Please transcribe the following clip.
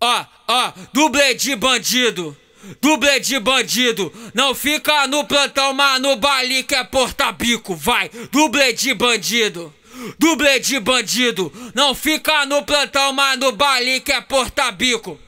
Ó, ó, dublê de bandido. Dublê de bandido, não fica no plantão, mano, bali que é porta-bico, vai. Dublê de bandido, dublê de bandido, não fica no plantão, mano, bali que é porta-bico.